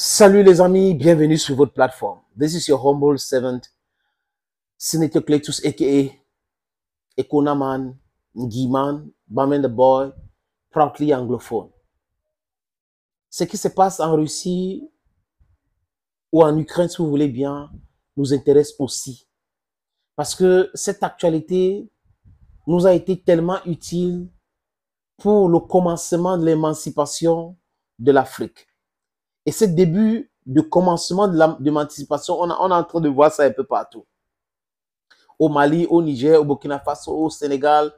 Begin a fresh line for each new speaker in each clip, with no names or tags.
Salut les amis, bienvenue sur votre plateforme. This is your humble servant, Senator Cletus, aka Econaman, Ngiman, Baman the Boy, proudly anglophone. Ce qui se passe en Russie ou en Ukraine, si vous voulez bien, nous intéresse aussi. Parce que cette actualité nous a été tellement utile pour le commencement de l'émancipation de l'Afrique. Et ce début de commencement de l'émancipation, on, on, est en train de voir ça un peu partout. Au Mali, au Niger, au Burkina Faso, au Sénégal,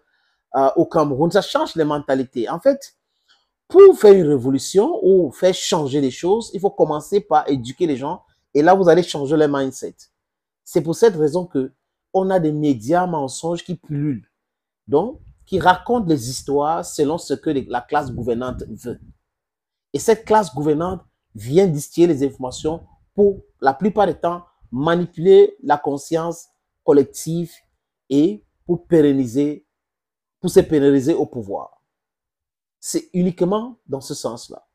euh, au Cameroun, ça change les mentalités. En fait, pour faire une révolution ou faire changer les choses, il faut commencer par éduquer les gens et là, vous allez changer les mindsets. C'est pour cette raison que on a des médias mensonges qui pullulent, donc qui racontent les histoires selon ce que la classe gouvernante veut. Et cette classe gouvernante vient distiller les informations pour, la plupart du temps, manipuler la conscience collective et pour pérenniser, pour se pérenniser au pouvoir. C'est uniquement dans ce sens-là.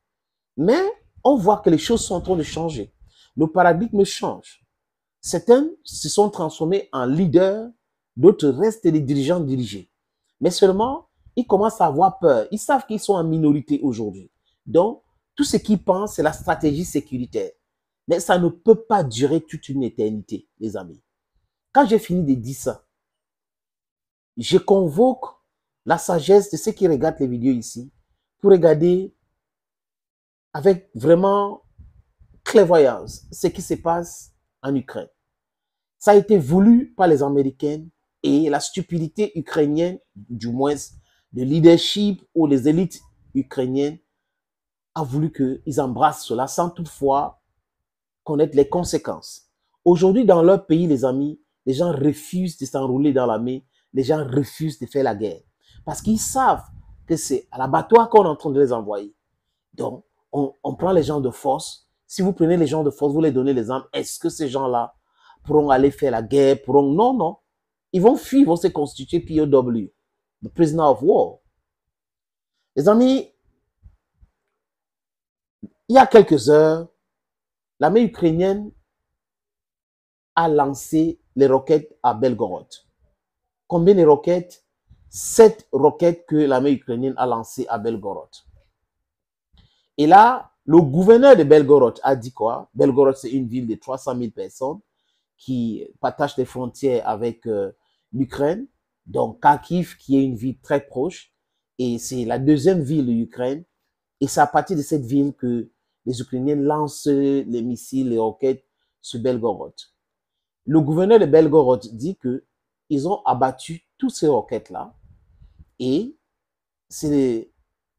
Mais on voit que les choses sont en train de changer. Le paradigme change. Certains se sont transformés en leaders, d'autres restent des dirigeants dirigés. Mais seulement, ils commencent à avoir peur. Ils savent qu'ils sont en minorité aujourd'hui. Donc, tout ce qu'ils pensent, c'est la stratégie sécuritaire. Mais ça ne peut pas durer toute une éternité, les amis. Quand j'ai fini de dire ça, je convoque la sagesse de ceux qui regardent les vidéos ici pour regarder avec vraiment clairvoyance ce qui se passe en Ukraine. Ça a été voulu par les Américains et la stupidité ukrainienne, du moins le leadership ou les élites ukrainiennes, a voulu qu'ils embrassent cela sans toutefois connaître les conséquences. Aujourd'hui, dans leur pays, les amis, les gens refusent de s'enrouler dans l'armée. les gens refusent de faire la guerre, parce qu'ils savent que c'est à l'abattoir qu'on est en train de les envoyer. Donc, on, prend les gens de force. Si vous prenez les gens de force, vous les donnez les armes, est-ce que ces gens-là pourront aller faire la guerre pourront... Non, non. Ils vont fuir, ils vont se constituer POW, the prisoner of war. Les amis, il y a quelques heures, l'armée ukrainienne a lancé les roquettes à Belgorod. Combien de roquettes Sept roquettes que l'armée ukrainienne a lancées à Belgorod. Et là, le gouverneur de Belgorod a dit quoi Belgorod, c'est une ville de 300 000 personnes qui partage des frontières avec euh, l'Ukraine. Donc, Kharkiv, qui est une ville très proche, et c'est la deuxième ville de l'Ukraine. Et c'est à partir de cette ville que les Ukrainiens lancent les missiles, les roquettes sur Belgorod. Le gouverneur de Belgorod dit que ils ont abattu toutes ces roquettes-là. Et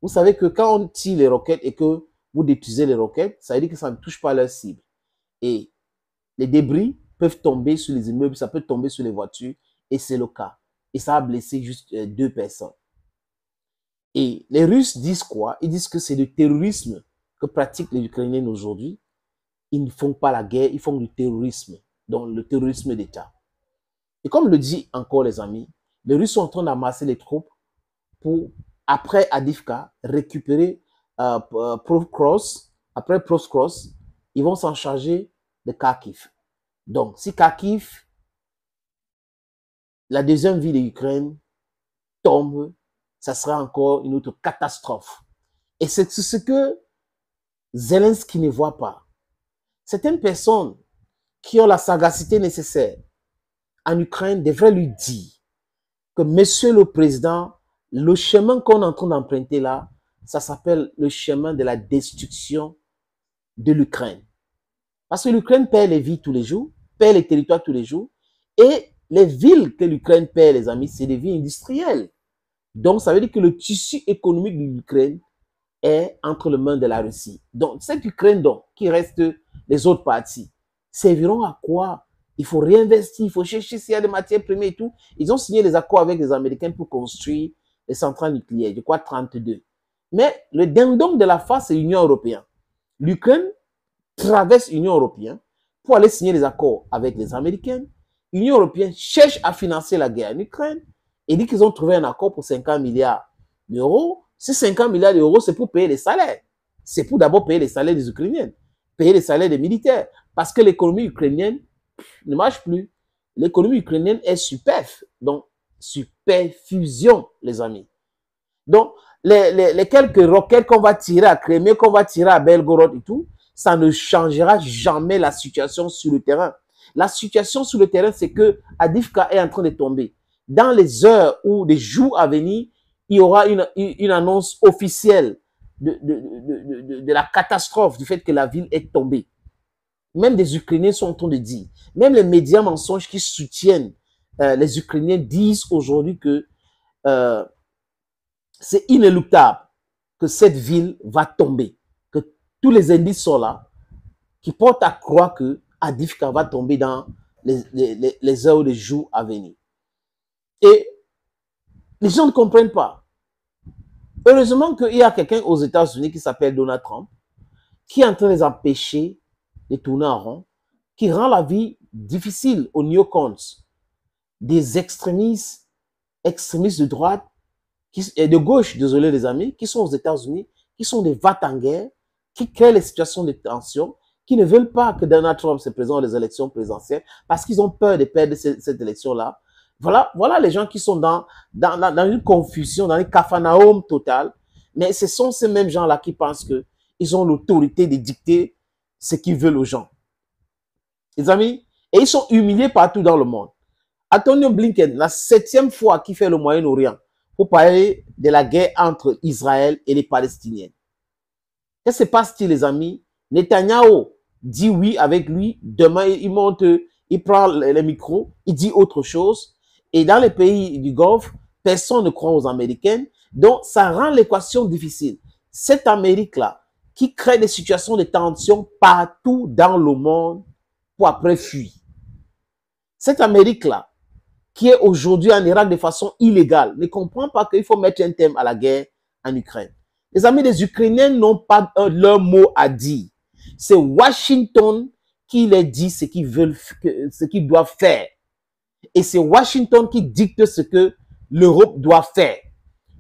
vous savez que quand on tire les roquettes et que vous détruisez les roquettes, ça veut dire que ça ne touche pas leur cible. Et les débris peuvent tomber sur les immeubles, ça peut tomber sur les voitures, et c'est le cas. Et ça a blessé juste euh, deux personnes. Et les Russes disent quoi Ils disent que c'est du terrorisme que pratiquent les Ukrainiens aujourd'hui, ils ne font pas la guerre, ils font du terrorisme, donc le terrorisme d'État. Et comme le dit encore les amis, les Russes sont en train d'amasser les troupes pour, après Adivka, récupérer euh, euh Après Prof ils vont s'en charger de Kharkiv. Donc, si Kharkiv, la deuxième ville de l'Ukraine, tombe, ça sera encore une autre catastrophe. Et c'est ce que Zelensky ne voit pas. Certaines personnes qui ont la sagacité nécessaire en Ukraine devraient lui dire que, monsieur le président, le chemin qu'on est en train d'emprunter là, ça s'appelle le chemin de la destruction de l'Ukraine. Parce que l'Ukraine perd les vies tous les jours, perd les territoires tous les jours, et les villes que l'Ukraine perd, les amis, c'est des villes industrielles. Donc, ça veut dire que le tissu économique de l'Ukraine entre les mains de la Russie. Donc, cette Ukraine, donc qui reste les autres parties serviront à quoi Il faut réinvestir, il faut chercher s'il y a des matières premières et tout. Ils ont signé des accords avec les Américains pour construire les centrales nucléaires, je crois 32. Mais le dindon de la face, c'est l'Union européenne. L'Ukraine traverse l'Union européenne pour aller signer des accords avec les Américains. L'Union européenne cherche à financer la guerre en Ukraine et dit qu'ils ont trouvé un accord pour 50 milliards d'euros. Ces 50 milliards d'euros, c'est pour payer les salaires. C'est pour d'abord payer les salaires des Ukrainiens, payer les salaires des militaires, parce que l'économie ukrainienne ne marche plus. L'économie ukrainienne est superf, donc superfusion, les amis. Donc, les, quelques roquettes qu'on va tirer à Crimée, qu'on va tirer à Belgorod et tout, ça ne changera jamais la situation sur le terrain. La situation sur le terrain, c'est que Adivka est en train de tomber. Dans les heures ou les jours à venir, il y aura une, une annonce officielle de, de, de, de, la catastrophe, du fait que la ville est tombée. Même des Ukrainiens sont en train de dire, même les médias mensonges qui soutiennent euh, les Ukrainiens disent aujourd'hui que euh, c'est inéluctable que cette ville va tomber, que tous les indices sont là, qui portent à croire que Adifka va tomber dans les, les heures ou les jours à venir. Et les gens ne comprennent pas. Heureusement qu'il y a quelqu'un aux États-Unis qui s'appelle Donald Trump, qui est en train de les empêcher de tourner en rond, qui rend la vie difficile aux neocons, des extrémistes, extrémistes de droite qui, et de gauche, désolé les amis, qui sont aux États-Unis, qui sont des vats en guerre, qui créent les situations de tension, qui ne veulent pas que Donald Trump se présente aux élections présidentielles parce qu'ils ont peur de perdre cette élection-là voilà, les gens qui sont dans, dans, une confusion, dans un cafanaum total. Mais ce sont ces mêmes gens-là qui pensent qu'ils ont l'autorité de dicter ce qu'ils veulent aux gens. Les amis, et ils sont humiliés partout dans le monde. Antonio Blinken, la septième fois qu'il fait le Moyen-Orient pour parler de la guerre entre Israël et les Palestiniens. Qu'est-ce qui se passe-t-il, les amis? Netanyahu dit oui avec lui. Demain, il monte, il prend les micros, il dit autre chose. Et dans les pays du Golfe, personne ne croit aux Américains. Donc, ça rend l'équation difficile. Cette Amérique-là, qui crée des situations de tension partout dans le monde pour après fuir. Cette Amérique-là, qui est aujourd'hui en Irak de façon illégale, ne comprend pas qu'il faut mettre un thème à la guerre en Ukraine. Les amis des Ukrainiens n'ont pas leur mot à dire. C'est Washington qui les dit ce qu'ils veulent, ce qu'ils doivent faire. Et c'est Washington qui dicte ce que l'Europe doit faire.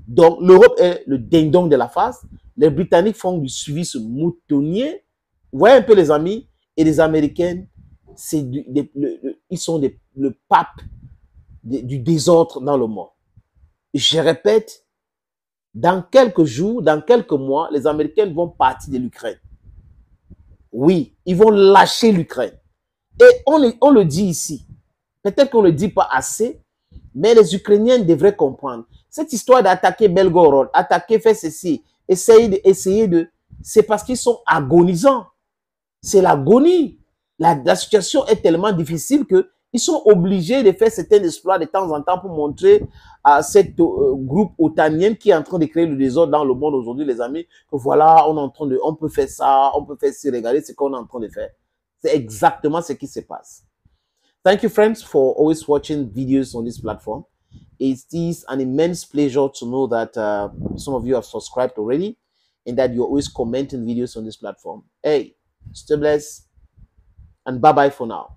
Donc, l'Europe est le dindon de la face. Les Britanniques font du suivi ce moutonnier. Vous voyez un peu, les amis. Et les Américains, c'est ils sont le pape du désordre dans le monde. Je répète, dans quelques jours, dans quelques mois, les Américains vont partir de l'Ukraine. Oui, ils vont lâcher l'Ukraine. Et on, on le dit ici. Peut-être qu'on ne le dit pas assez, mais les Ukrainiens devraient comprendre. Cette histoire d'attaquer Belgorod, attaquer, faire ceci, essayer de, essayer de, c'est parce qu'ils sont agonisants. C'est l'agonie. La, situation est tellement difficile qu'ils sont obligés de faire certains exploits de temps en temps pour montrer à ce euh, groupe otanien qui est en train de créer le désordre dans le monde aujourd'hui, les amis, que voilà, on on peut faire ça, on peut faire ci, regardez ce qu'on est en train de faire. C'est exactement ce qui se passe. Thank you, friends, for always watching videos on this platform. It is an immense pleasure to know that uh, some of you have subscribed already and that you're always commenting videos on this platform. Hey, stay blessed and bye-bye for now.